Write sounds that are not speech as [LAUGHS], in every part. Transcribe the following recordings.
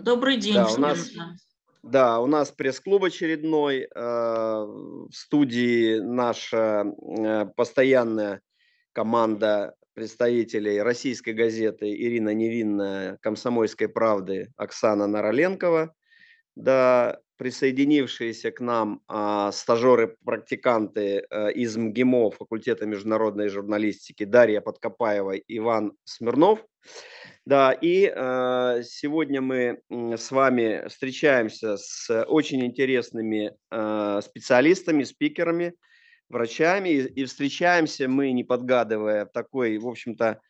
Добрый день. Да, у нас, да, нас пресс-клуб очередной. Э, в студии наша э, постоянная команда представителей российской газеты Ирина Невинная, комсомольской правды Оксана Нароленкова. Да, присоединившиеся к нам а, стажеры-практиканты а, э, из МГИМО факультета международной журналистики Дарья Подкопаева, Иван Смирнов. Да, и э, сегодня мы с вами встречаемся с очень интересными э, специалистами, спикерами, врачами. И, и встречаемся мы, не подгадывая, в такой, в общем-то,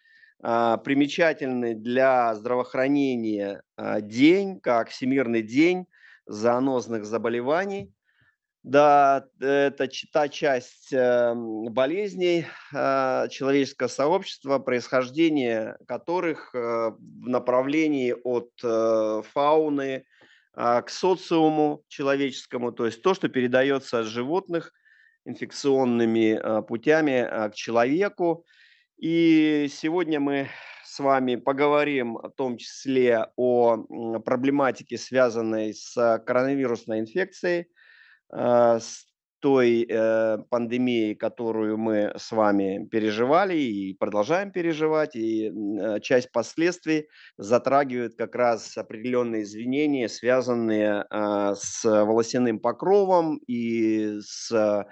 э, примечательный для здравоохранения э, день, как Всемирный день занозных заболеваний. Да, это та часть эм, болезней а, человеческого сообщества, происхождение которых э, в направлении от э, фауны а, к социуму человеческому, то есть то, что передается от животных инфекционными а, путями к человеку. И сегодня мы с вами поговорим в том числе о проблематике, связанной с коронавирусной инфекцией – Э, с той э, пандемией, которую мы с вами переживали и продолжаем переживать, и э, часть последствий затрагивает как раз определенные извинения, связанные с волосяным покровом и с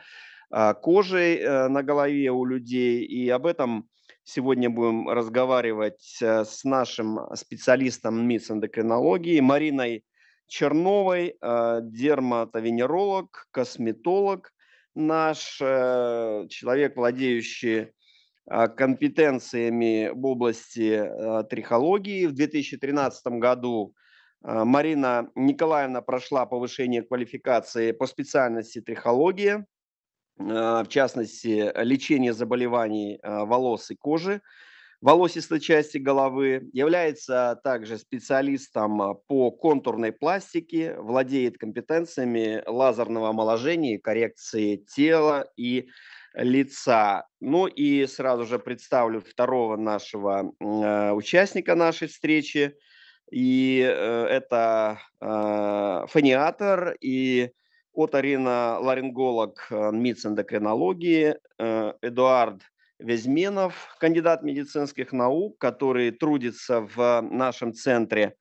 кожей на голове у людей. И об этом сегодня будем разговаривать с нашим специалистом МИЦ эндокринологии Мариной Черновой, э, дерматовенеролог, косметолог наш, э, человек, владеющий э, компетенциями в области трихологии. В 2013 году Марина Николаевна прошла повышение квалификации по специальности трихология, в частности, лечение заболеваний волос и кожи – волосистой части головы, является также специалистом а, по контурной пластике, владеет компетенциями лазерного омоложения коррекции тела и лица. Ну и сразу же представлю второго нашего э, участника нашей встречи. И э, это э, фониатор и оториноларинголог МИЦ эндокринологии э, Эдуард Везменов, кандидат медицинских наук, который трудится в нашем центре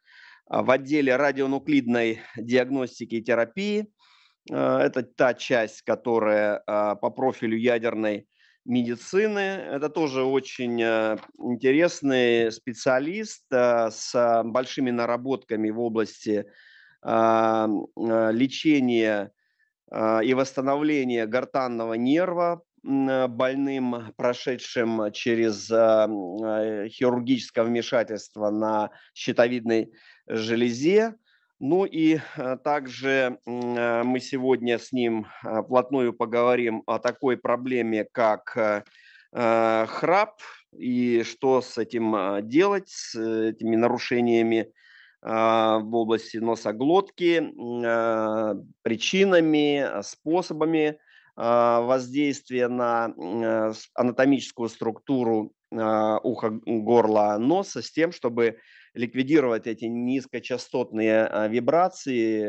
а, в отделе радионуклидной диагностики и терапии. А, это та часть, которая а, по профилю ядерной медицины. Это тоже очень интересный специалист с большими наработками в области лечения и восстановления гортанного нерва Э, больным, прошедшим через а, а, хирургическое вмешательство на щитовидной железе. Ну и э, также э, мы сегодня с ним плотную поговорим о такой проблеме, как храп и что с этим делать, с этими нарушениями а, в области носоглотки, причинами, способами а, воздействие на э, анатомическую структуру а, уха, горла, носа с тем, чтобы ликвидировать эти низкочастотные а, вибрации,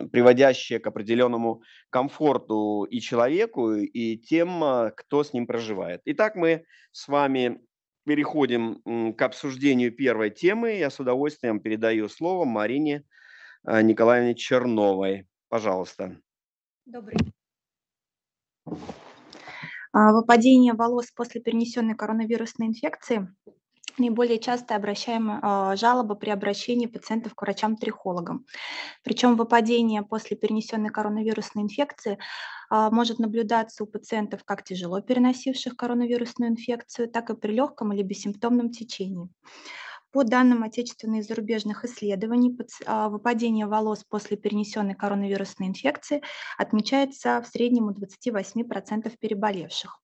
э, э, приводящие к определенному комфорту и человеку, и тем, кто с ним проживает. Итак, мы с вами переходим к обсуждению первой темы. Я с удовольствием передаю слово Марине Николаевне Черновой. Пожалуйста. Добрый день. А, выпадение волос после перенесенной коронавирусной инфекции – наиболее часто обращаемая жалоба при обращении пациентов к врачам-трихологам. Причем выпадение после перенесенной коронавирусной инфекции а, может наблюдаться у пациентов как тяжело переносивших коронавирусную инфекцию, так и при легком или бессимптомном течении. По данным отечественных и зарубежных исследований, а, выпадение волос после перенесенной коронавирусной инфекции отмечается в среднем у 28% переболевших.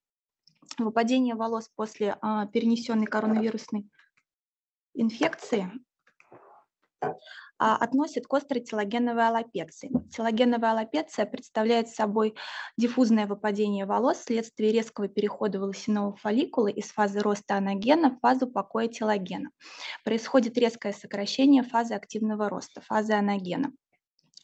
Выпадение волос после а, перенесенной коронавирусной инфекции а, относит к острой телогеновой аллопеции. Телогеновая аллопеция представляет собой диффузное выпадение волос вследствие резкого перехода волосяного фолликула из фазы роста анагена в фазу покоя телогена. Происходит резкое сокращение фазы активного роста, фазы анагена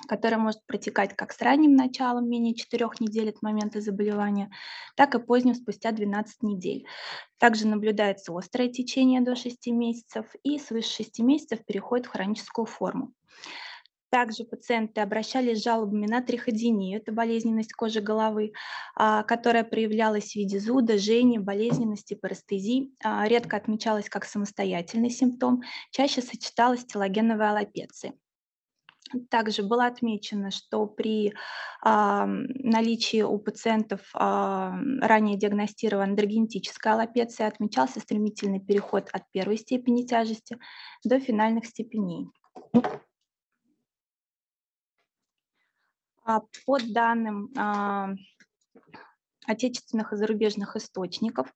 которая может протекать как с ранним началом, менее 4 недель от момента заболевания, так и поздним, спустя 12 недель. Также наблюдается острое течение до 6 месяцев и свыше 6 месяцев переходит в хроническую форму. Также пациенты обращались с жалобами на триходинию, это болезненность кожи головы, а, которая проявлялась в виде зуда, жжения, болезненности, парестезии. А, редко отмечалась как самостоятельный симптом, чаще сочеталась с телогеновой аллопецией. Также было отмечено, что при э, наличии у пациентов э, ранее диагностированной дрогенетическая аллопеция отмечался стремительный переход от первой степени тяжести до финальных степеней. А По данным а, отечественных и зарубежных источников.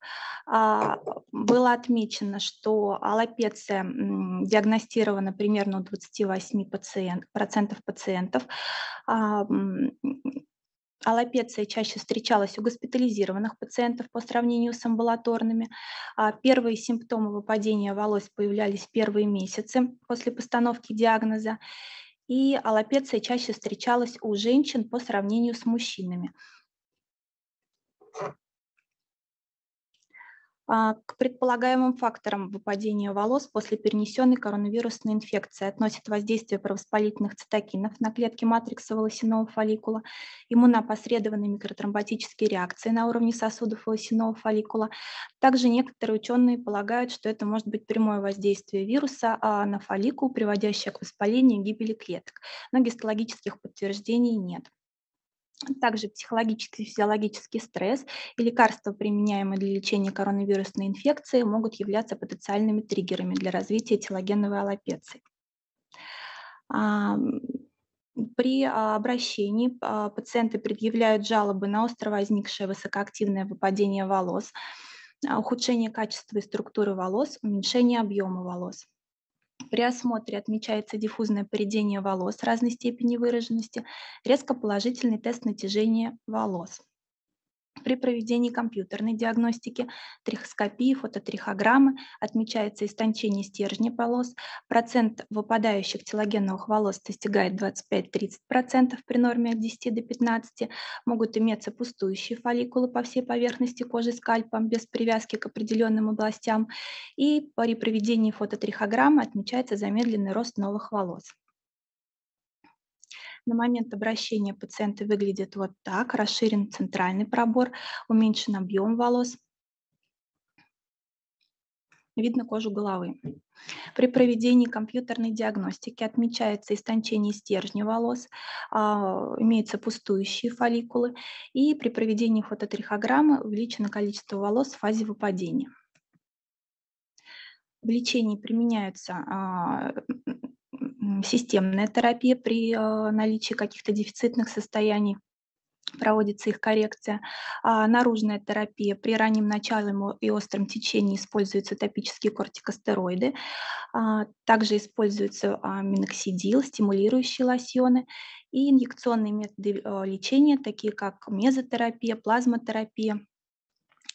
А, было отмечено, что аллопеция диагностирована примерно у 28% пациент, процентов пациентов. А, аллопеция чаще встречалась у госпитализированных пациентов по сравнению с амбулаторными. А, первые симптомы выпадения волос появлялись в первые месяцы после постановки диагноза. И аллопеция чаще встречалась у женщин по сравнению с мужчинами. А, к предполагаемым факторам выпадения волос после перенесенной коронавирусной инфекции относят воздействие провоспалительных цитокинов на клетки матрикса волосяного фолликула, иммунопосредованные микротромботические реакции на уровне сосудов волосяного фолликула. Также некоторые ученые полагают, что это может быть прямое воздействие вируса а, на фолликул, приводящее к воспалению и гибели клеток, но гистологических подтверждений нет также психологический и физиологический стресс и лекарства, применяемые для лечения коронавирусной инфекции, могут являться потенциальными триггерами для развития телогеновой аллопеции. При а, обращении а, пациенты предъявляют жалобы на остро возникшее высокоактивное выпадение волос, а, ухудшение качества и структуры волос, уменьшение объема волос. При осмотре отмечается диффузное поредение волос разной степени выраженности, резко положительный тест натяжения волос. При проведении компьютерной диагностики трихоскопии, фототрихограммы отмечается истончение стержня полос, процент выпадающих телогенных волос достигает 25-30% при норме от 10 до 15, могут иметься пустующие фолликулы по всей поверхности кожи скальпом без привязки к определенным областям, и при проведении фототрихограммы отмечается замедленный рост новых волос. На момент обращения пациента выглядит вот так. Расширен центральный пробор, уменьшен объем волос, видно кожу головы. При проведении компьютерной диагностики отмечается истончение стержня волос, а, имеются пустующие фолликулы, и при проведении фототрихограммы увеличено количество волос в фазе выпадения. В лечении применяются а, системная терапия при а, наличии каких-то дефицитных состояний проводится их коррекция. А наружная терапия при раннем начале и остром течении используются топические кортикостероиды. А также используются миноксидил, стимулирующие лосьоны и инъекционные методы а, лечения, такие как мезотерапия, плазмотерапия,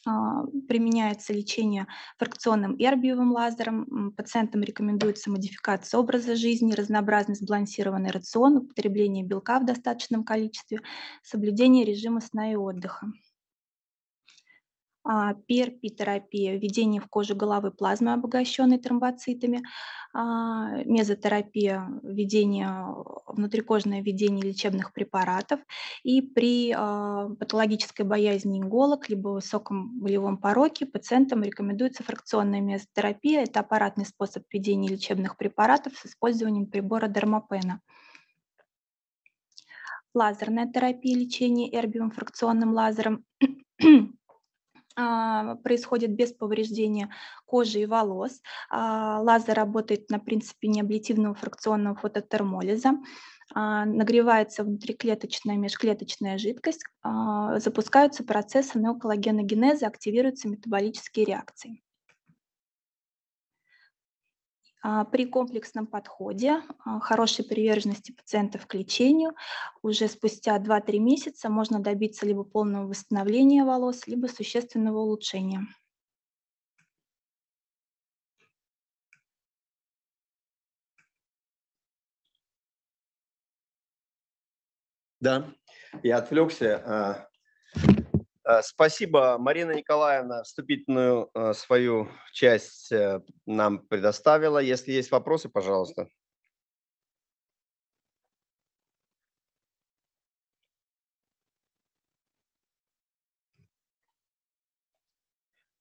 а, применяется лечение фракционным эрбиевым лазером. Пациентам рекомендуется модификация образа жизни, разнообразный сбалансированный рацион, употребление белка в достаточном количестве, соблюдение режима сна и отдыха. А, перпитерапия, введение в кожу головы плазмы, обогащенной тромбоцитами, а, мезотерапия, введение, э, внутрикожное введение лечебных препаратов и при а, патологической боязни иголок либо высоком болевом пороке пациентам рекомендуется фракционная мезотерапия. Это аппаратный способ введения лечебных препаратов с использованием прибора дермопена лазерная терапия лечения эрбиум фракционным лазером а, происходит без повреждения кожи и волос. А, лазер работает на принципе необлитивного фракционного фототермолиза. А, нагревается внутриклеточная и межклеточная жидкость, запускаются процессы неоколлагеногенеза, активируются метаболические реакции. А, при комплексном подходе, а, хорошей приверженности пациентов к лечению, уже спустя 2-3 месяца можно добиться либо полного восстановления волос, либо существенного улучшения. Да, я отвлекся. А, Э, спасибо, Марина Николаевна, вступительную э, свою часть э, нам предоставила. Если есть вопросы, пожалуйста.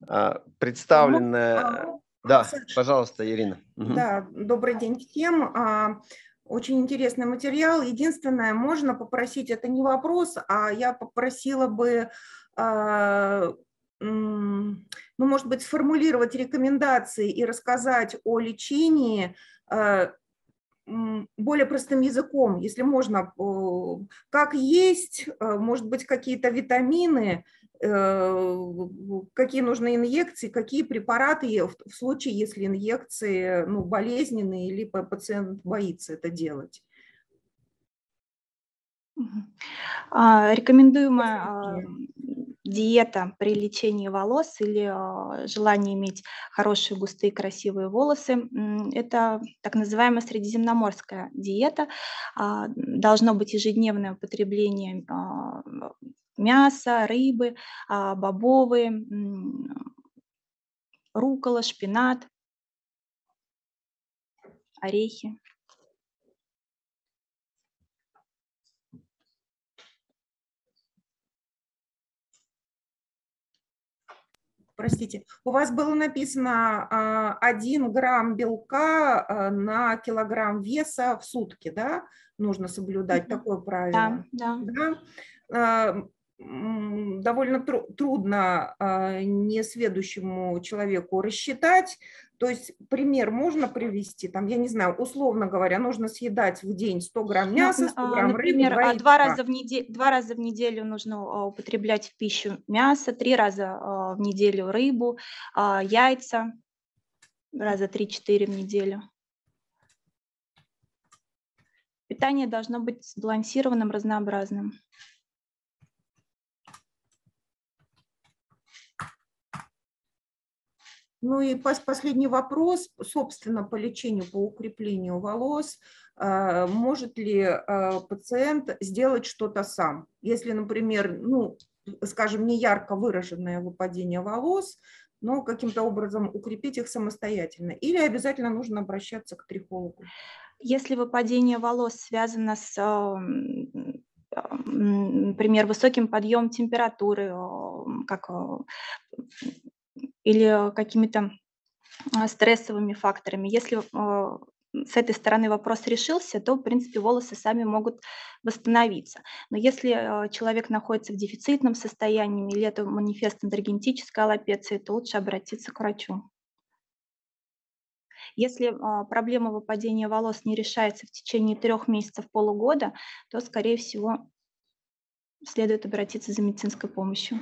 А, ну, представленная... А, да, Саша. пожалуйста, Ирина. Да, добрый день всем. А, очень интересный материал. Единственное, можно попросить, это не вопрос, а я попросила бы а, ну, может быть, сформулировать рекомендации и рассказать о лечении а, более простым языком, если можно, как есть, а, может быть, какие-то витамины, э, какие нужны инъекции, какие препараты в случае, если инъекции ну, болезненные или пациент боится это делать. Рекомендуемая диета при лечении волос или а, желание иметь хорошие, густые, красивые волосы. Это так называемая средиземноморская диета. А, должно быть ежедневное употребление а, мяса, рыбы, бобовые, рукола, шпинат, орехи. простите, у вас было написано 1 а, грамм белка а, на килограмм веса в сутки, да? Нужно соблюдать такое правило. Да, да. да? довольно трудно а, несведущему человеку рассчитать, то есть пример можно привести, там, я не знаю, условно говоря, нужно съедать в день 100 грамм ну, мяса, 100 а, грамм Например, рыбы, 2 два а раза, в неделю, два раза в неделю нужно а, употреблять в пищу мясо, три раза в неделю рыбу, яйца, раза 3-4 в неделю. Питание должно быть сбалансированным, разнообразным. Ну и последний вопрос, собственно, по лечению, по укреплению волос. А, может ли а, пациент сделать что-то сам? Если, например, ну, скажем, не ярко выраженное выпадение волос, но каким-то образом укрепить их самостоятельно? Или обязательно нужно обращаться к трихологу? Если выпадение волос связано с например, высоким подъем температуры, как а, или какими-то а, стрессовыми факторами. Если э, с этой стороны вопрос решился, то, в принципе, волосы сами могут восстановиться. Но если э, человек находится в дефицитном состоянии или это манифест эндергентической аллопеции, то лучше обратиться к врачу. Если а, проблема выпадения волос не решается в течение трех месяцев полугода, то, скорее всего, следует обратиться за медицинской помощью.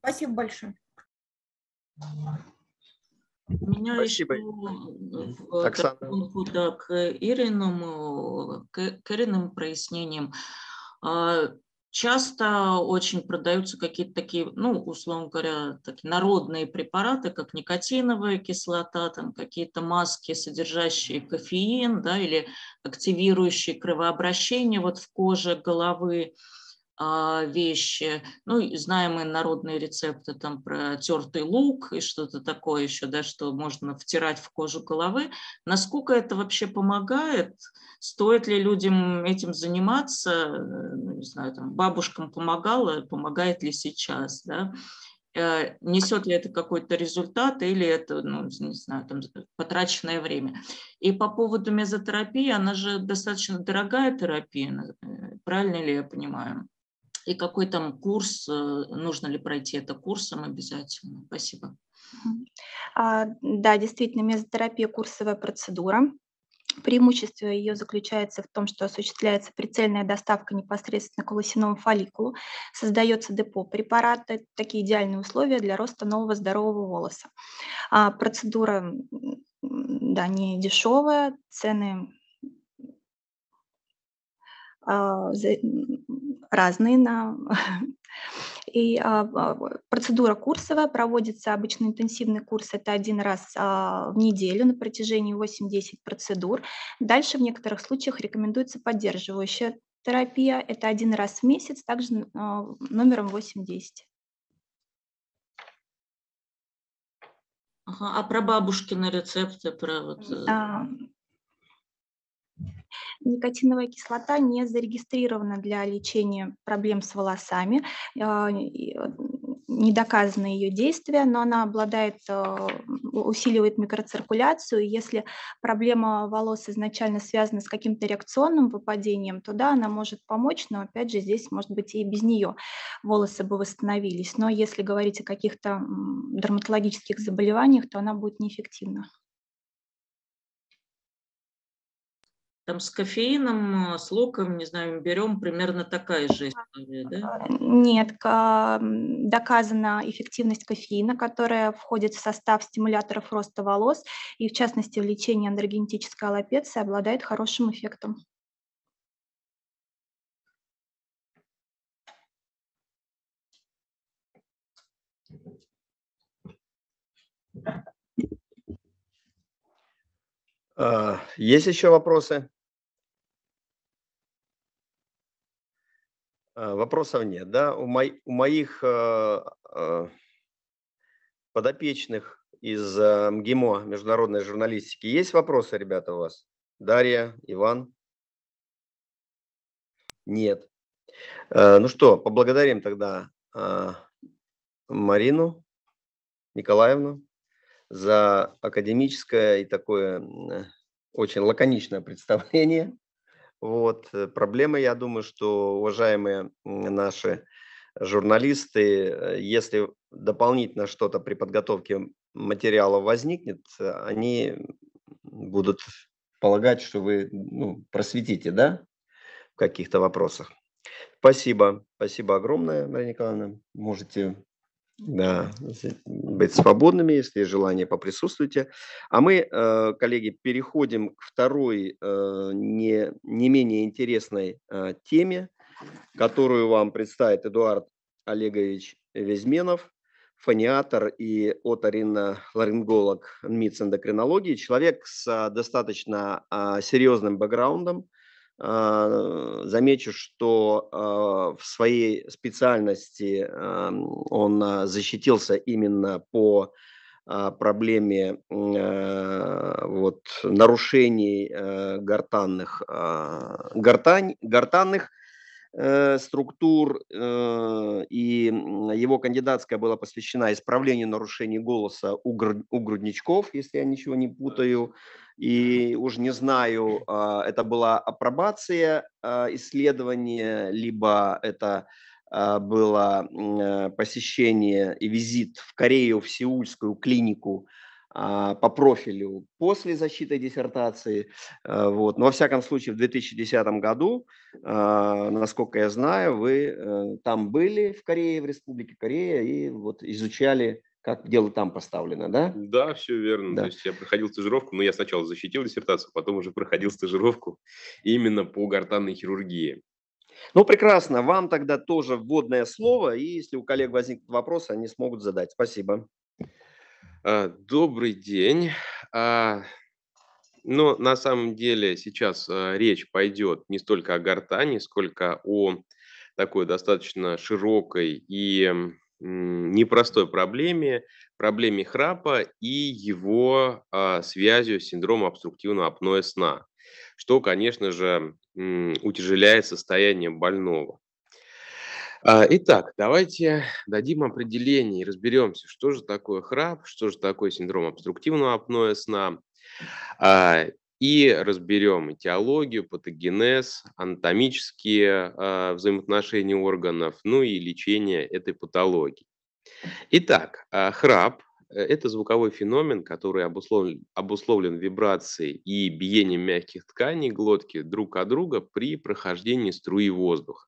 Спасибо большое. Меня Спасибо. еще э, э, да, к Иринам, э, к, к Ириным прояснениям. А, часто очень продаются какие-то такие, ну, условно говоря, такие народные препараты, как никотиновая кислота, там какие-то маски, содержащие кофеин, да, или активирующие кровообращение вот в коже головы. А, вещи. Ну, знаем мы народные рецепты там про тертый лук и что-то такое еще, да, что можно втирать в кожу головы. Насколько это вообще помогает? Стоит ли людям этим заниматься? Ну, не знаю, там, бабушкам помогало, помогает ли сейчас, да? Э, несет ли это какой-то результат или это, ну, не знаю, там, потраченное время. И по поводу мезотерапии, она же достаточно дорогая терапия, э, правильно ли я понимаю? И какой там курс, э, нужно ли пройти это курсом обязательно? Спасибо. А, да, действительно, мезотерапия – курсовая процедура. Преимущество ее заключается в том, что осуществляется прицельная доставка непосредственно к лосиновому фолликулу, создается депо препарата, такие идеальные условия для роста нового здорового волоса. А процедура да, не дешевая, цены а, разные на [LAUGHS] и а, а, процедура курсовая проводится обычно интенсивный курс, это один раз а, в неделю на протяжении 8-10 процедур. Дальше в некоторых случаях рекомендуется поддерживающая терапия, это один раз в месяц, также а, номером 8-10. Ага, а про бабушкины рецепты, про вот... А, Никотиновая кислота не зарегистрирована для лечения проблем с волосами, а, э, не доказано ее действие, но она обладает, э, усиливает микроциркуляцию. Если проблема волос изначально связана с каким-то реакционным выпадением, то да, она может помочь, но опять же здесь, может быть, и без нее волосы бы восстановились. Но если говорить о каких-то дерматологических заболеваниях, то она будет неэффективна. Там с кофеином, с луком, не знаю, берем примерно такая же а, история, да? А, нет, а, доказана эффективность кофеина, которая входит в состав стимуляторов роста волос и, в частности, в лечении андрогенетической аллопеции обладает хорошим эффектом. Есть еще вопросы? Э, вопросов нет. Да? У, мо, у моих э, э, подопечных из э, МГИМО, международной журналистики, есть вопросы, ребята, у вас? Дарья, Иван? Нет. Э, ну что, поблагодарим тогда э, Марину Николаевну за академическое и такое э, очень лаконичное представление. Вот. Э, Проблема, я думаю, что, уважаемые наши журналисты, э, если дополнительно что-то при подготовке материала возникнет, они будут полагать, что вы ну, просветите, да, в каких-то вопросах. Спасибо. Спасибо огромное, Мария Николаевна. Можете да, быть свободными, если есть желание, поприсутствуйте. А мы, э, коллеги, переходим к второй э, не, не менее интересной э, теме, которую вам представит Эдуард Олегович Везменов, фониатор и оториноларинголог МИЦ эндокринологии, человек с достаточно а, серьезным бэкграундом, а, замечу, что а, в своей специальности он а, защитился именно по проблеме вот, нарушений гортанных, гортань, гортанных э, структур, э, и его кандидатская была посвящена исправлению нарушений голоса у, грудничков, если я ничего не путаю. И уж не знаю, а, это была апробация а, исследования, либо это а, было э, посещение и визит в Корею, в Сеульскую клинику по профилю после защиты диссертации. Вот. Но во всяком случае в 2010 году, насколько я знаю, вы э, там были в Корее, в Республике Корея и вот изучали как дело там поставлено, да? Да, все верно. Да. То есть я проходил стажировку, но я сначала защитил диссертацию, потом уже проходил стажировку именно по гортанной хирургии. Ну, прекрасно. Вам тогда тоже вводное слово, и если у коллег возникнут вопросы, они смогут задать. Спасибо. А, добрый день. А, но на самом деле сейчас а, речь пойдет не столько о гортани, сколько о такой достаточно широкой и непростой проблеме, проблеме храпа и его э, связью с синдромом обструктивного апноэ сна, что, конечно же, э, утяжеляет состояние больного. Э, итак, давайте дадим определение и разберемся, что же такое храп, что же такое синдром обструктивного апноэ сна. Э, и разберем этиологию, патогенез, анатомические э, взаимоотношения органов, ну и лечение этой патологии. Итак, э, храп – это звуковой феномен, который обусловлен, обусловлен вибрацией и биением мягких тканей глотки друг от друга при прохождении струи воздуха,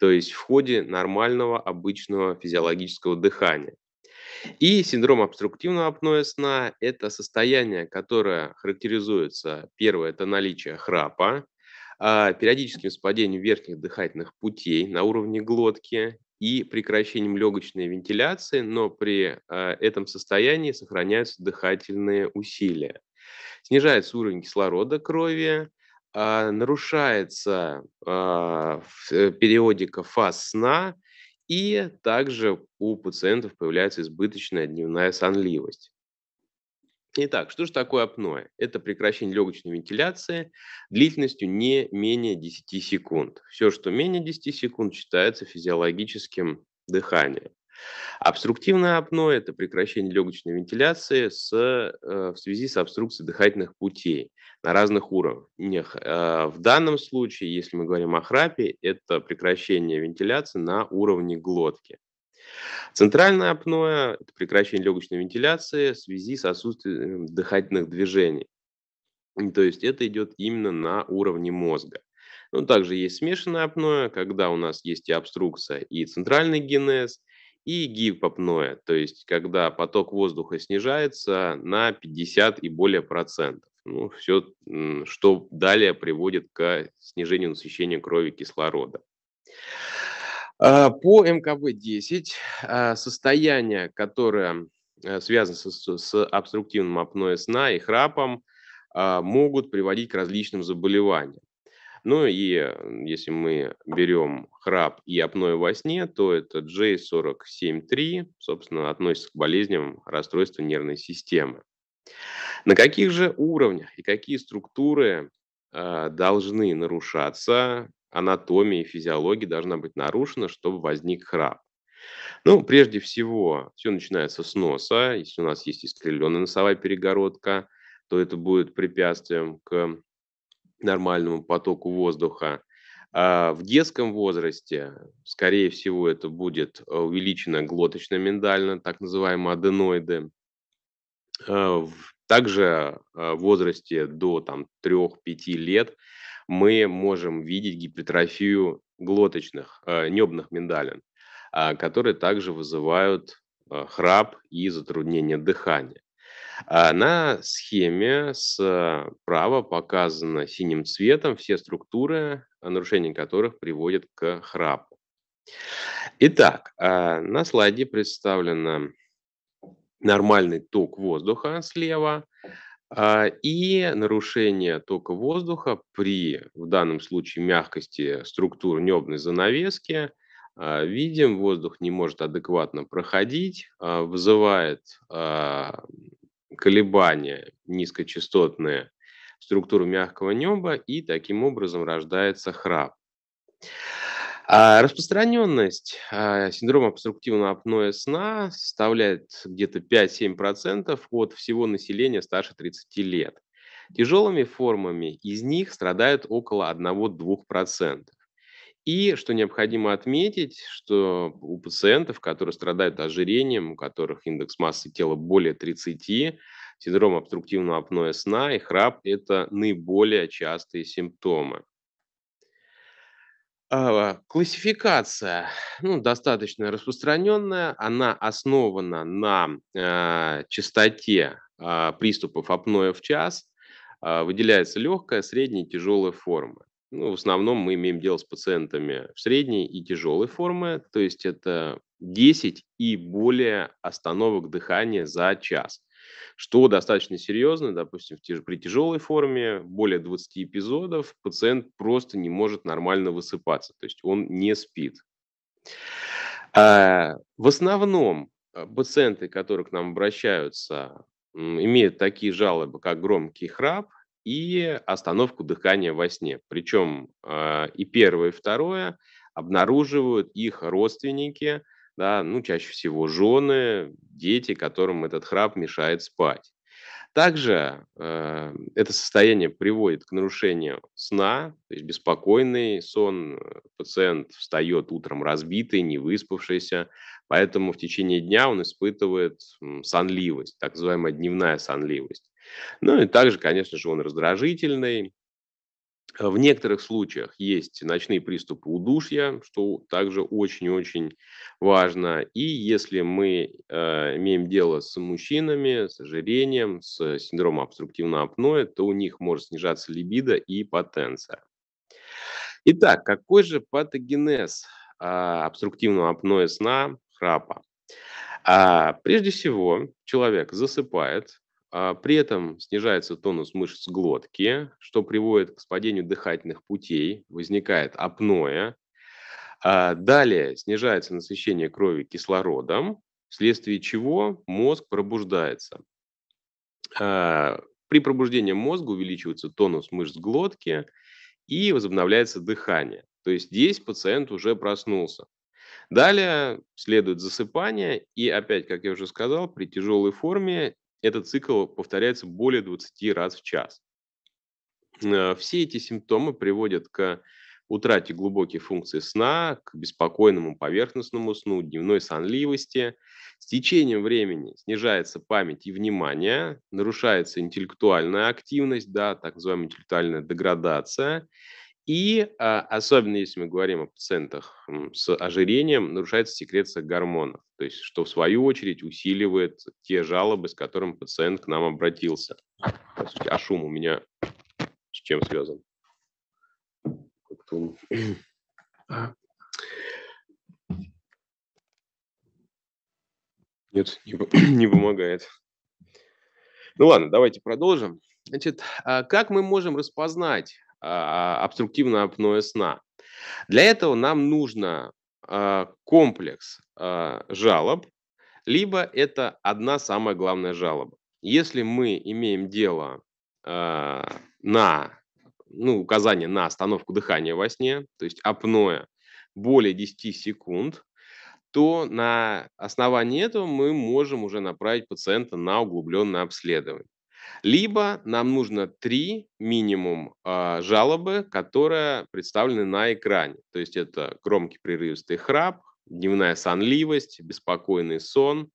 то есть в ходе нормального обычного физиологического дыхания. И синдром обструктивного апноэ сна – это состояние, которое характеризуется, первое, это наличие храпа, а, периодическим спадением верхних дыхательных путей на уровне глотки и прекращением легочной вентиляции, но при а, этом состоянии сохраняются дыхательные усилия. Снижается уровень кислорода крови, а, нарушается э, периодика фаз сна, и также у пациентов появляется избыточная дневная сонливость. Итак, что же такое апноэ? Это прекращение легочной вентиляции длительностью не менее 10 секунд. Все, что менее 10 секунд, считается физиологическим дыханием. Обструктивное апноэ – это прекращение легочной вентиляции с, э, в связи с обструкцией дыхательных путей на разных уровнях. Э, в данном случае, если мы говорим о храпе, это прекращение вентиляции на уровне глотки. Центральное апноэ – это прекращение легочной вентиляции в связи с отсутствием дыхательных движений. То есть это идет именно на уровне мозга. Ну, также есть смешанное апноэ, когда у нас есть и обструкция, и центральный генез, и гипопноэ, то есть когда поток воздуха снижается на 50 и более процентов ну, все, что далее приводит к снижению насыщения крови кислорода. А, по МКБ-10 а, состояние, которое э, связано с, с обструктивным апноэ сна и храпом, а, могут приводить к различным заболеваниям. Ну и если мы берем храп и апноэ во сне, то это J473, собственно, относится к болезням расстройства нервной системы. На каких же уровнях и какие структуры а, должны нарушаться, анатомия и физиология должна быть нарушена, чтобы возник храп? Ну, прежде всего, все начинается с носа. Если у нас есть искривленная носовая перегородка, то это будет препятствием к нормальному потоку воздуха. А в детском возрасте, скорее всего, это будет э, увеличена глоточно миндальная так называемые аденоиды. Э, также э, в возрасте до там, 3-5 лет мы можем видеть гипертрофию глоточных, э, небных миндалин, а, которые также вызывают храп и затруднение дыхания. А на схеме справа показано синим цветом все структуры, нарушение которых приводит к храпу. Итак, на слайде представлена нормальный ток воздуха слева, а, и нарушение тока воздуха при, в данном случае, мягкости структур небной занавески. А, видим, воздух не может адекватно проходить, а, вызывает колебания низкочастотные структуры мягкого неба, и таким образом рождается храп. А распространенность а, синдрома обструктивного апноэ сна составляет где-то 5-7% от всего населения старше 30 лет. Тяжелыми формами из них страдают около 1-2%. И, что необходимо отметить, что у пациентов, которые страдают ожирением, у которых индекс массы тела более 30, синдром обструктивного апноэ сна и храп – это наиболее частые симптомы. А, классификация, ну, достаточно распространенная, она основана на а, частоте а, приступов апноэ в час, а, выделяется легкая, средняя и тяжелая форма. Ну, в основном мы имеем дело с пациентами в средней и тяжелой формы, то есть это 10 и более остановок дыхания за час что достаточно серьезно, допустим, в теж, при тяжелой форме, более 20 эпизодов, пациент просто не может нормально высыпаться, то есть он не спит. Э, в основном э, пациенты, которые к нам обращаются, имеют такие жалобы, как громкий храп и остановку дыхания во сне. Причем э, и первое, и второе обнаруживают их родственники – да, ну, чаще всего жены, дети, которым этот храп мешает спать. Также э, это состояние приводит к нарушению сна, то есть беспокойный сон, э, пациент встает утром разбитый, не выспавшийся, поэтому в течение дня он испытывает сонливость, так называемая дневная сонливость. Ну и также, конечно же, он раздражительный, Э, в некоторых случаях есть ночные приступы удушья, что также очень-очень важно. И если мы э, имеем дело с мужчинами, с ожирением, с синдромом обструктивного апноэ, то у них может снижаться либидо и потенция. Итак, какой же патогенез а, обструктивного апноэ сна, храпа? А, прежде всего, человек засыпает, а при этом снижается тонус мышц глотки, что приводит к спадению дыхательных путей, возникает апноэ. А далее снижается насыщение крови кислородом, вследствие чего мозг пробуждается. А при пробуждении мозга увеличивается тонус мышц глотки и возобновляется дыхание. То есть здесь пациент уже проснулся. Далее следует засыпание, и опять, как я уже сказал, при тяжелой форме этот цикл повторяется более 20 раз в час. Э, все эти симптомы приводят к утрате глубоких функций сна, к беспокойному поверхностному сну, дневной сонливости. С течением времени снижается память и внимание, нарушается интеллектуальная активность, да, так называемая интеллектуальная деградация, и а, особенно если мы говорим о пациентах с ожирением, нарушается секреция гормонов, то есть что в свою очередь усиливает те жалобы, с которыми пациент к нам обратился. А шум у меня с чем связан? А. Нет, [CLEARS THROAT] не помогает. Ну ладно, давайте продолжим. Значит, а как мы можем распознать а, обструктивно апноэ сна. Для этого нам нужно а, комплекс а, жалоб, либо это одна самая главная жалоба. Если мы имеем дело на ну, указание на остановку дыхания во сне, то есть апноэ, более 10 секунд, то на основании этого мы можем уже направить пациента на углубленное обследование. Либо нам нужно три минимум э, жалобы, которые представлены на экране. То есть это громкий прерывистый храп, дневная сонливость, беспокойный сон,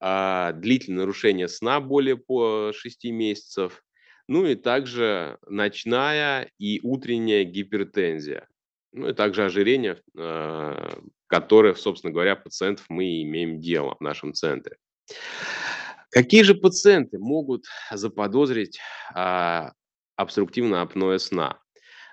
э, длительное нарушение сна более по 6 месяцев, ну и также ночная и утренняя гипертензия. Ну и также ожирение, э, которое, собственно говоря, пациентов мы имеем дело в нашем центре. Какие же пациенты могут заподозрить а, обструктивное апноэ сна?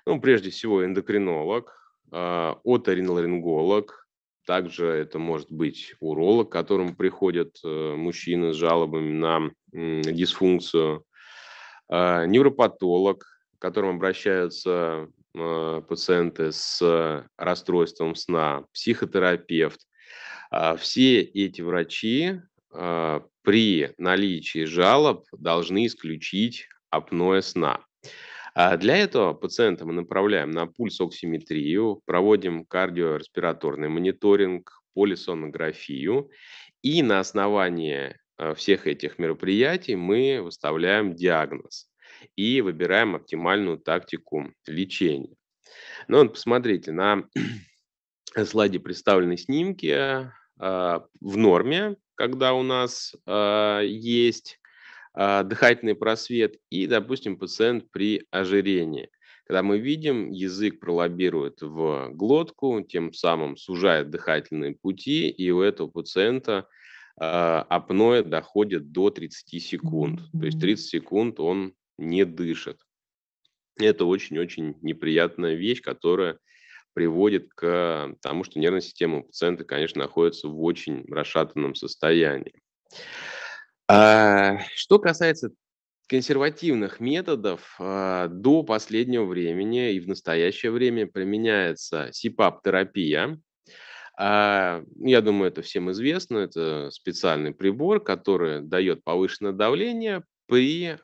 Ну, прежде всего, эндокринолог, а, оториноларинголог, также это может быть уролог, к которому приходят а, мужчины с жалобами на м, дисфункцию, а, невропатолог, к которому обращаются а, пациенты с расстройством сна, психотерапевт. А, все эти врачи Э, при наличии жалоб должны исключить апноэ сна. А для этого пациента мы направляем на пульсоксиметрию, проводим кардиореспираторный мониторинг, полисонографию, и на основании э, всех этих мероприятий мы выставляем диагноз и выбираем оптимальную тактику лечения. Ну, вот посмотрите, на [CLEARS THROAT] слайде представлены снимки э, в норме когда у нас э, есть э, дыхательный просвет, и, допустим, пациент при ожирении. Когда мы видим, язык пролоббирует в глотку, тем самым сужает дыхательные пути, и у этого пациента э, апноэ доходит до 30 секунд. То есть 30 секунд он не дышит. Это очень-очень неприятная вещь, которая приводит к тому, что нервная система у пациента, конечно, находится в очень расшатанном состоянии. А, что касается консервативных методов, а, до последнего времени и в настоящее время применяется СИПАП-терапия. А, я думаю, это всем известно. Это специальный прибор, который дает повышенное давление при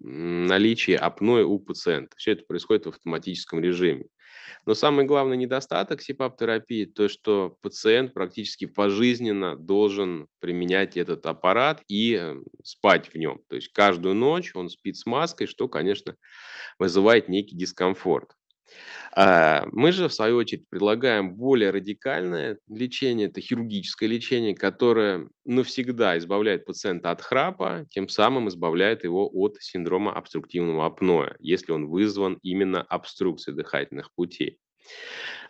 наличии апноэ у пациента. Все это происходит в автоматическом режиме. Но самый главный недостаток СИПАП-терапии – то, что пациент практически пожизненно должен применять этот аппарат и э, спать в нем. То есть каждую ночь он спит с маской, что, конечно, вызывает некий дискомфорт. А, мы же, в свою очередь, предлагаем более радикальное лечение, это хирургическое лечение, которое навсегда избавляет пациента от храпа, тем самым избавляет его от синдрома обструктивного апноэ, если он вызван именно обструкцией дыхательных путей.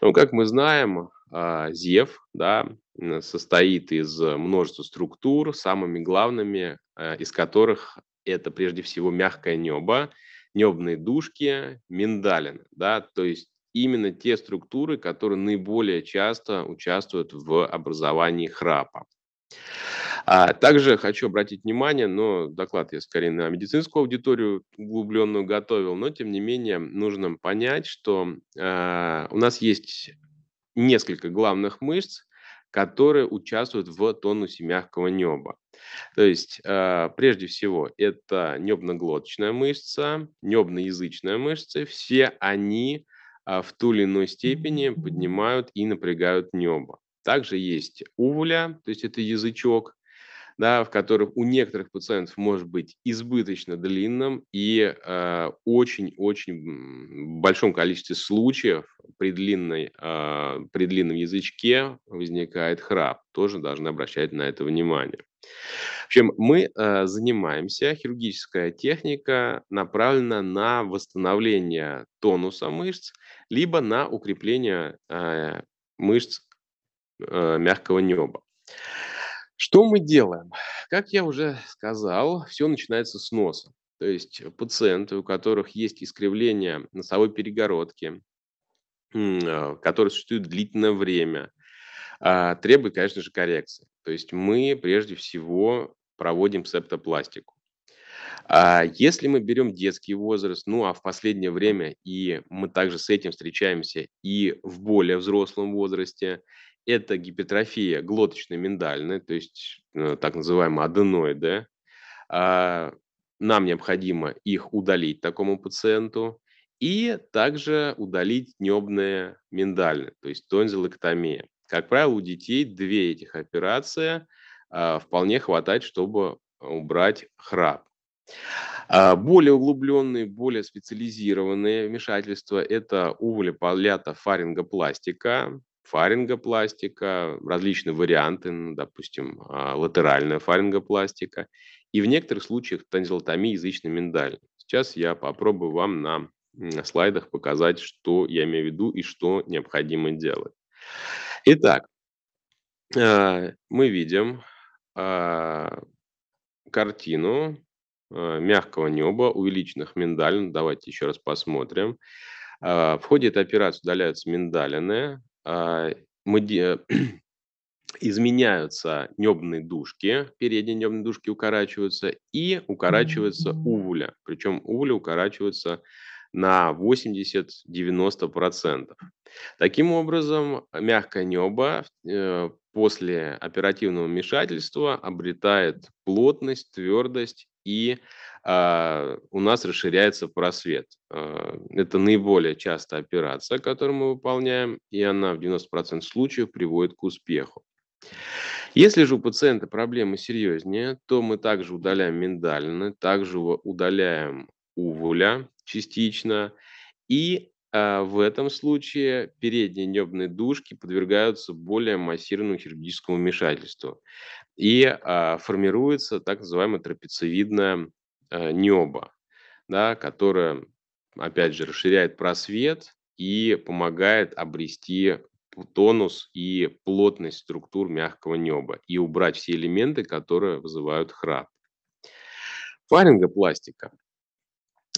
Ну, как мы знаем, а, ЗЕВ да, состоит из множества структур, самыми главными а, из которых это прежде всего мягкое небо, небные душки, миндалины, да, то есть именно те структуры, которые наиболее часто участвуют в образовании храпа. А, также хочу обратить внимание, но доклад я скорее на медицинскую аудиторию углубленную готовил, но тем не менее нужно понять, что э, у нас есть несколько главных мышц, которые участвуют в тонусе мягкого неба. То есть, а, прежде всего, это небноглоточная мышца, небноязычная мышца. Все они а, в ту или иной степени поднимают и напрягают небо. Также есть уволя, то есть это язычок, да, в которых у некоторых пациентов может быть избыточно длинным и а, очень-очень э, большом количестве случаев при, длинной, э, при длинном язычке возникает храп. Тоже должны обращать на это внимание. В общем, мы э, занимаемся, хирургическая техника направлена на восстановление тонуса мышц, либо на укрепление э, мышц э, мягкого неба. Что мы делаем? Как я уже сказал, все начинается с носа. То есть пациенты, у которых есть искривление носовой перегородки, э, которые существуют длительное время, а, требует, конечно же, коррекции. То есть мы прежде всего проводим септопластику. А, если мы берем детский возраст, ну а в последнее время и мы также с этим встречаемся и в более взрослом возрасте, это гипертрофия глоточно-миндальная, то есть э, так называемые аденоиды. А, нам необходимо их удалить такому пациенту и также удалить небные миндальные, то есть тонзилоктомия. Как правило, у детей две этих операции а, вполне хватает, чтобы убрать храп. А, более углубленные, более специализированные вмешательства – это уволеполята фарингопластика, фарингопластика, различные варианты, ну, допустим, а, латеральная фарингопластика, и в некоторых случаях танзелотомия язычно-миндаль. Сейчас я попробую вам на слайдах показать, что я имею в виду и что необходимо делать. Итак, э, мы видим э, картину э, мягкого неба, увеличенных миндалин. Давайте еще раз посмотрим. В ходе этой операции удаляются миндалины, [CLEARS THROAT] изменяются небные дужки, передние небные дужки укорачиваются и укорачивается увуля. Причем увуля укорачивается на 80-90%. Таким образом, мягкое небо э, после оперативного вмешательства обретает плотность, твердость и э, у нас расширяется просвет. А, это наиболее частая операция, которую мы выполняем, и она в 90% случаев приводит к успеху. Если же у пациента проблемы серьезнее, то мы также удаляем миндалины, также удаляем Увуля частично, и а в этом случае передние небные дужки подвергаются более массированному хирургическому вмешательству. И а, формируется так называемая трапециевидная а, неба, да, которая, опять же, расширяет просвет и помогает обрести тонус и плотность структур мягкого неба и убрать все элементы, которые вызывают храп. Фарингопластика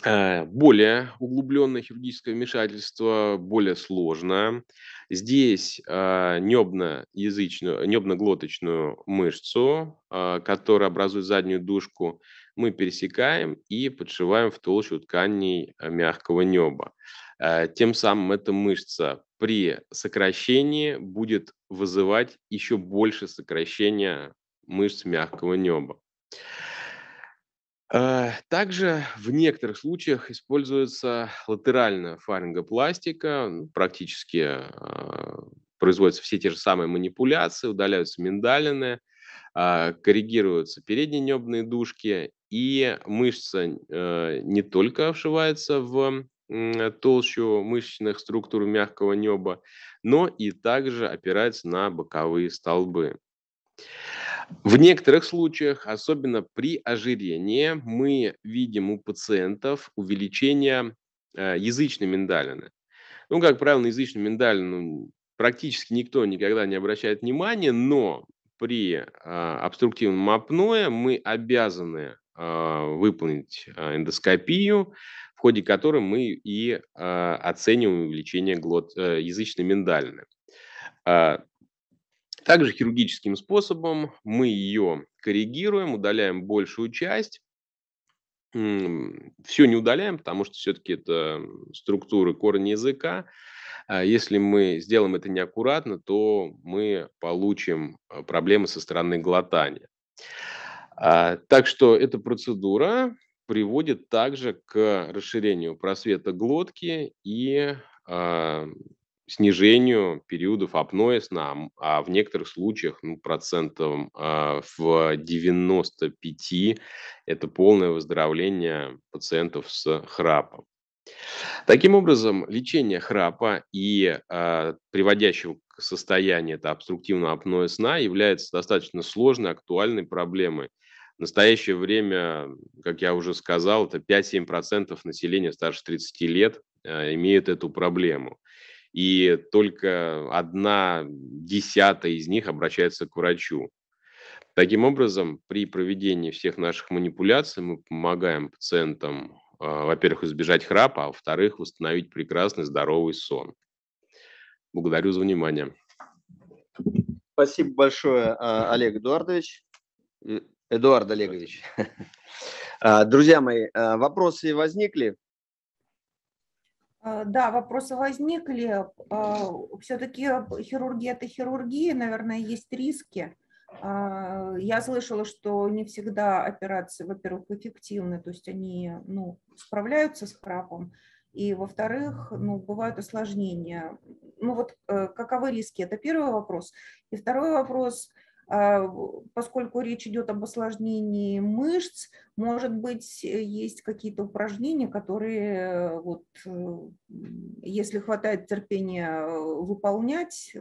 Э, более углубленное хирургическое вмешательство, более сложное. Здесь э, небно-язычную, небно-глоточную мышцу, э, которая образует заднюю дужку, мы пересекаем и подшиваем в толщу тканей мягкого неба. Тем самым эта мышца при сокращении будет вызывать еще больше сокращения мышц мягкого неба. Э, также в некоторых случаях используется латеральная фарингопластика, ну, практически э, производятся все те же самые манипуляции, удаляются миндалины, а, коррегируются передние небные дужки, и мышца э, не только вшивается в толщу мышечных структур мягкого неба, но и также опирается на боковые столбы. В некоторых случаях, особенно при ожирении, мы видим у пациентов увеличение э, язычной миндалины. Ну, как правило, на язычную миндалину практически никто никогда не обращает внимания, но при э, обструктивном апное мы обязаны э, выполнить эндоскопию, в ходе которой мы и оцениваем увеличение глот, язычной миндалины. Также хирургическим способом мы ее коррегируем, удаляем большую часть. Все не удаляем, потому что все-таки это структуры корня языка. А если мы сделаем это неаккуратно, то мы получим э, проблемы со стороны глотания. А, так что эта процедура приводит также к расширению просвета глотки и а, снижению периодов апноэ сна, а в некоторых случаях ну, процентом э, в 95 это полное выздоровление пациентов с храпом. Таким образом, лечение храпа и э, приводящего к состоянию это обструктивного апноэ сна является достаточно сложной, актуальной проблемой. В настоящее время, как я уже сказал, это 5-7% населения старше 30 лет э, а, имеют эту проблему и только одна десятая из них обращается к врачу. Таким образом, при проведении всех наших манипуляций мы помогаем пациентам, а, во-первых, избежать храпа, а во-вторых, восстановить прекрасный здоровый сон. Благодарю за внимание. Спасибо большое, а, Олег Эдуардович. Э, Эдуард Олегович. А, друзья мои, вопросы возникли. А, да, вопросы возникли. А, Все-таки хирургия – это хирургия, наверное, есть риски. А, я слышала, что не всегда операции, во-первых, эффективны, то есть они ну, справляются с крапом, и, во-вторых, ну, бывают осложнения. Ну вот э, каковы риски? Это первый вопрос. И второй вопрос – а, поскольку речь идет об осложнении мышц, может быть, э, есть какие-то упражнения, которые, э, вот, э, если хватает терпения выполнять,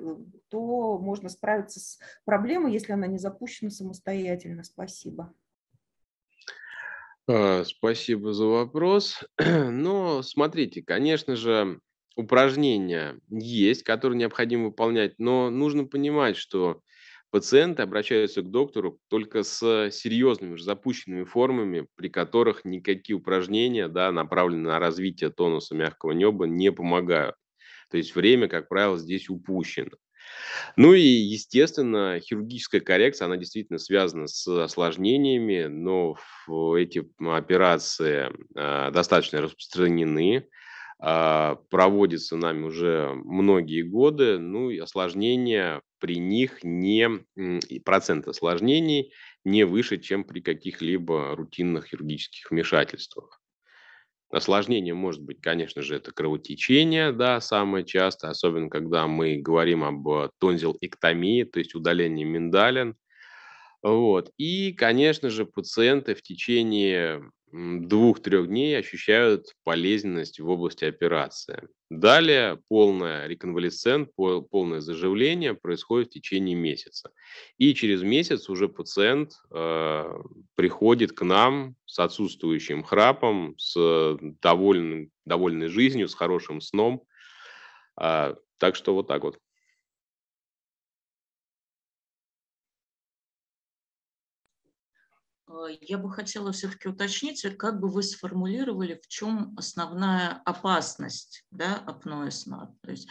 то можно справиться с проблемой, если она не запущена самостоятельно. Спасибо. А, спасибо за вопрос. [CLEARS THROAT] Но смотрите, конечно же, упражнения есть, которые необходимо выполнять, но нужно понимать, что Пациенты обращаются к доктору только с серьезными уже запущенными формами, при которых никакие упражнения, да, направленные на развитие тонуса мягкого неба, не помогают. То есть время, как правило, здесь упущено. Ну и, естественно, хирургическая коррекция, она действительно связана с осложнениями, но эти операции а, достаточно распространены. А, проводится нами уже многие годы, ну и осложнения при них не, процент осложнений не выше, чем при каких-либо рутинных хирургических вмешательствах. Осложнение может быть, конечно же, это кровотечение, да, самое частое, особенно когда мы говорим об э, тонзилэктомии, то есть удалении миндалин. Вот. И, конечно же, пациенты в течение двух-трех дней ощущают полезность в области операции. Далее полная реконвалесцент, полное заживление происходит в течение месяца. И через месяц уже пациент э, приходит к нам с отсутствующим храпом, с довольной довольной жизнью, с хорошим сном. Э, так что вот так вот. Э, я бы хотела все-таки уточнить, как бы вы сформулировали, в чем основная опасность да, апноэ сна. То есть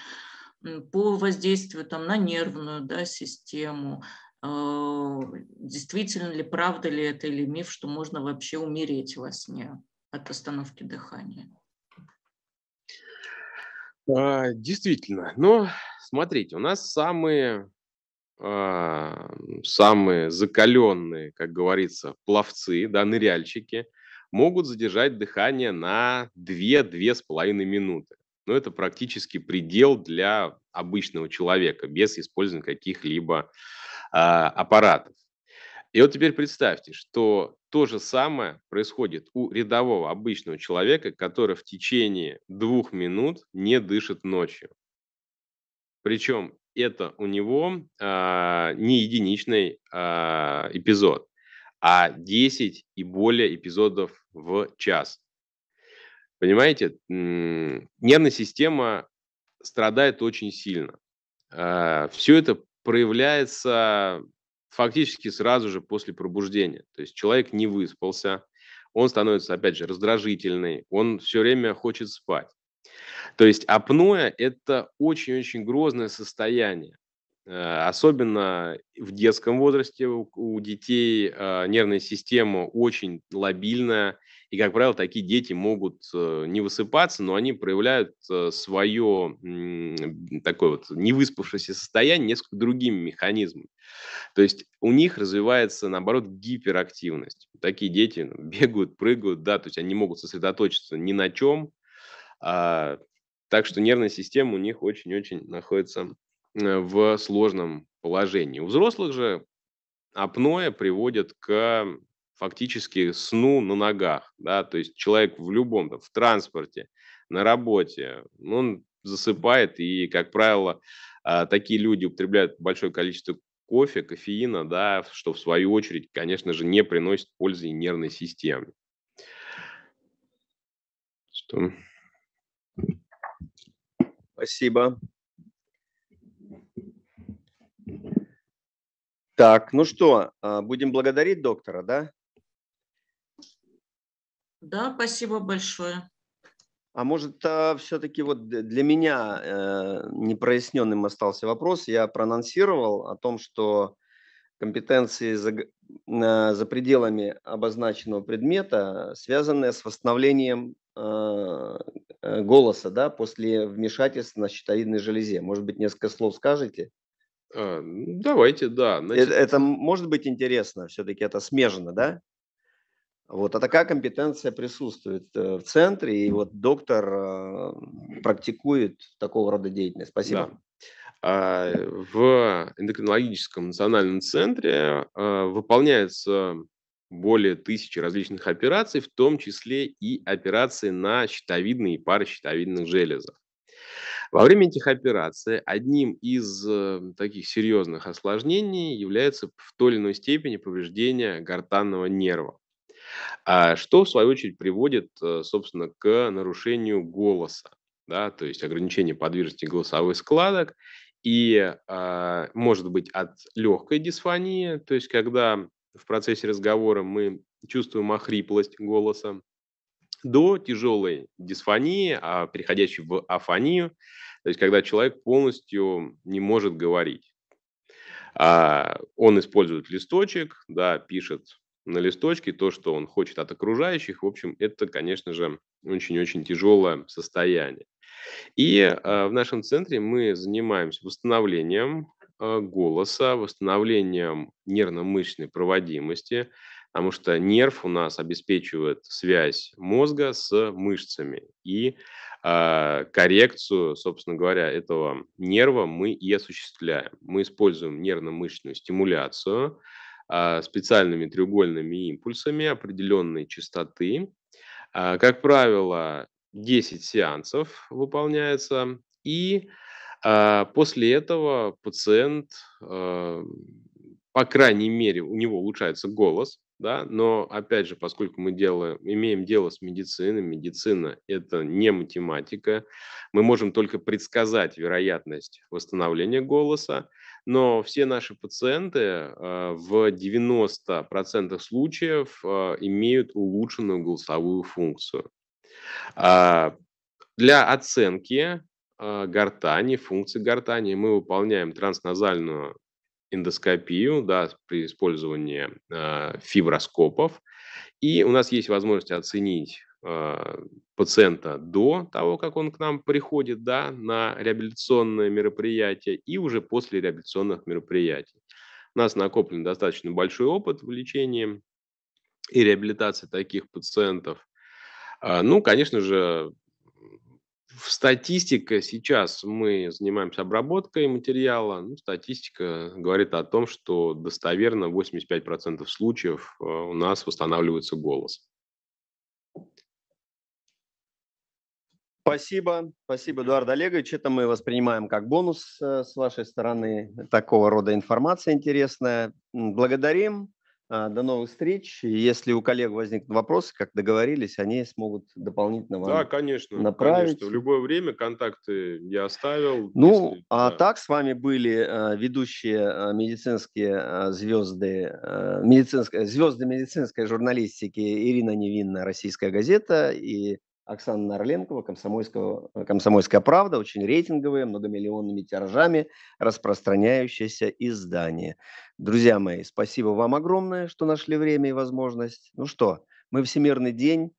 по воздействию там, на нервную да, систему, э, действительно ли, правда ли это или миф, что можно вообще умереть во сне от остановки дыхания? А, действительно. Но смотрите, у нас самые а, самые закаленные, как говорится, пловцы, да, ныряльщики, могут задержать дыхание на 2-2,5 минуты. Но это практически предел для обычного человека, без использования каких-либо э, аппаратов. И вот теперь представьте, что то же самое происходит у рядового обычного человека, который в течение двух минут не дышит ночью. Причем это у него а, не единичный а, эпизод, а 10 и более эпизодов в час. Понимаете, нервная система страдает очень сильно. А, все это проявляется фактически сразу же после пробуждения. То есть человек не выспался, он становится, опять же, раздражительный, он все время хочет спать. То есть апноэ – это очень-очень грозное состояние. Э, особенно в детском возрасте у детей э, нервная система очень лобильная, и, как правило, такие дети могут э, не высыпаться, но они проявляют свое такое вот невыспавшееся состояние несколько другими механизмами. То есть у них развивается, наоборот, гиперактивность. Такие дети ну, [LAUGHS] бегают, прыгают, да, то есть они могут сосредоточиться ни на чем, а, так что нервная система у них очень-очень находится э, в сложном положении. У взрослых же апноэ приводит к фактически сну на ногах, да, то есть человек в любом, в транспорте, на работе, он засыпает, и, как правило, а, такие люди употребляют большое количество кофе, кофеина, да, что в свою очередь, конечно же, не приносит пользы и нервной системе. Что? Спасибо. Так, ну что, а, будем благодарить доктора, да? Да, спасибо большое. А может, а, все-таки вот для меня э, непроясненным остался вопрос. Я проанонсировал о том, что компетенции за, за пределами обозначенного предмета, связанные с восстановлением а, э, голоса, да, после вмешательства на щитовидной железе. Может быть, несколько слов скажете? А, давайте, да. Э, значит... Это, это может быть интересно, все-таки это смежно, да? Вот, а такая компетенция присутствует э, в центре, и вот доктор а, практикует такого рода деятельность. Спасибо. Да. В эндокринологическом национальном центре выполняется более тысячи различных операций, в том числе и операции на щитовидные и щитовидных железах. Во время этих операций одним из э, таких серьезных осложнений является в той или иной степени повреждение гортанного нерва, а, что в свою очередь приводит, э, собственно, к нарушению голоса, да, то есть ограничение подвижности голосовых складок и а, может быть от легкой дисфонии, то есть когда в процессе разговора мы чувствуем охриплость голоса, до тяжелой дисфонии, а переходящей в афонию, то есть когда человек полностью не может говорить. А он использует листочек, да, пишет на листочке то, что он хочет от окружающих. В общем, это, конечно же, очень-очень тяжелое состояние. И э, в нашем центре мы занимаемся восстановлением Э, голоса, восстановлением нервно-мышечной проводимости, потому что нерв у нас обеспечивает связь мозга с мышцами. И а, коррекцию, собственно говоря, этого нерва мы и осуществляем. Мы используем нервно-мышечную стимуляцию а, специальными треугольными импульсами определенной частоты. А, как правило, 10 сеансов выполняется. И а после этого пациент, а, по крайней мере, у него улучшается голос, да, но опять же, поскольку мы делаем, имеем дело с медициной, медицина – это не математика, мы можем только предсказать вероятность восстановления голоса, но все наши пациенты а, в 90% случаев а, имеют улучшенную голосовую функцию. Для оценки а, гортани, функции гортани. Мы выполняем трансназальную эндоскопию да, при использовании э, фиброскопов. И у нас есть возможность оценить э, пациента до того, как он к нам приходит да, на реабилитационное мероприятие и уже после реабилитационных мероприятий. У нас накоплен достаточно большой опыт в лечении и реабилитации таких пациентов. Ну, конечно же, статистика сейчас мы занимаемся обработкой материала. Ну, статистика говорит о том, что достоверно 85% случаев э, у нас восстанавливается голос. Спасибо, спасибо, Эдуард Олегович. Это мы воспринимаем как бонус э, с вашей стороны такого рода информация интересная. Благодарим. А, до новых встреч. Если у коллег возникнут вопросы, как договорились, они смогут дополнительно вам Да, конечно. Направить. Конечно. В любое время контакты я оставил. Ну, если, а да. так с вами были а, ведущие а, медицинские звезды, медицинская, звезды медицинской журналистики Ирина Невинна, «Российская газета» и Оксана Нарленкова, комсомольского, э, «Комсомольская правда», очень рейтинговые, многомиллионными тиражами распространяющееся издание. Друзья мои, спасибо вам огромное, что нашли время и возможность. Ну что, мы Всемирный день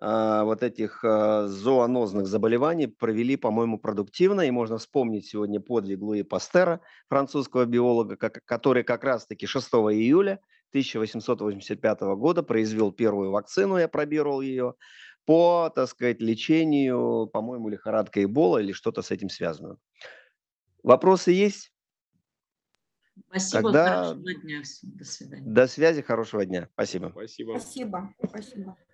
э, вот этих э, а, зоонозных заболеваний провели, по-моему, продуктивно, и можно вспомнить сегодня подвиг Луи Пастера, французского биолога, как, который как раз-таки 6 июля 1885 года произвел первую вакцину я опробировал ее по, так сказать, лечению, по-моему, лихорадка Эбола или что-то с этим связано. Вопросы есть? Спасибо, Тогда... хорошего дня До свидания. До связи, хорошего дня. Спасибо. Спасибо. Спасибо. Спасибо.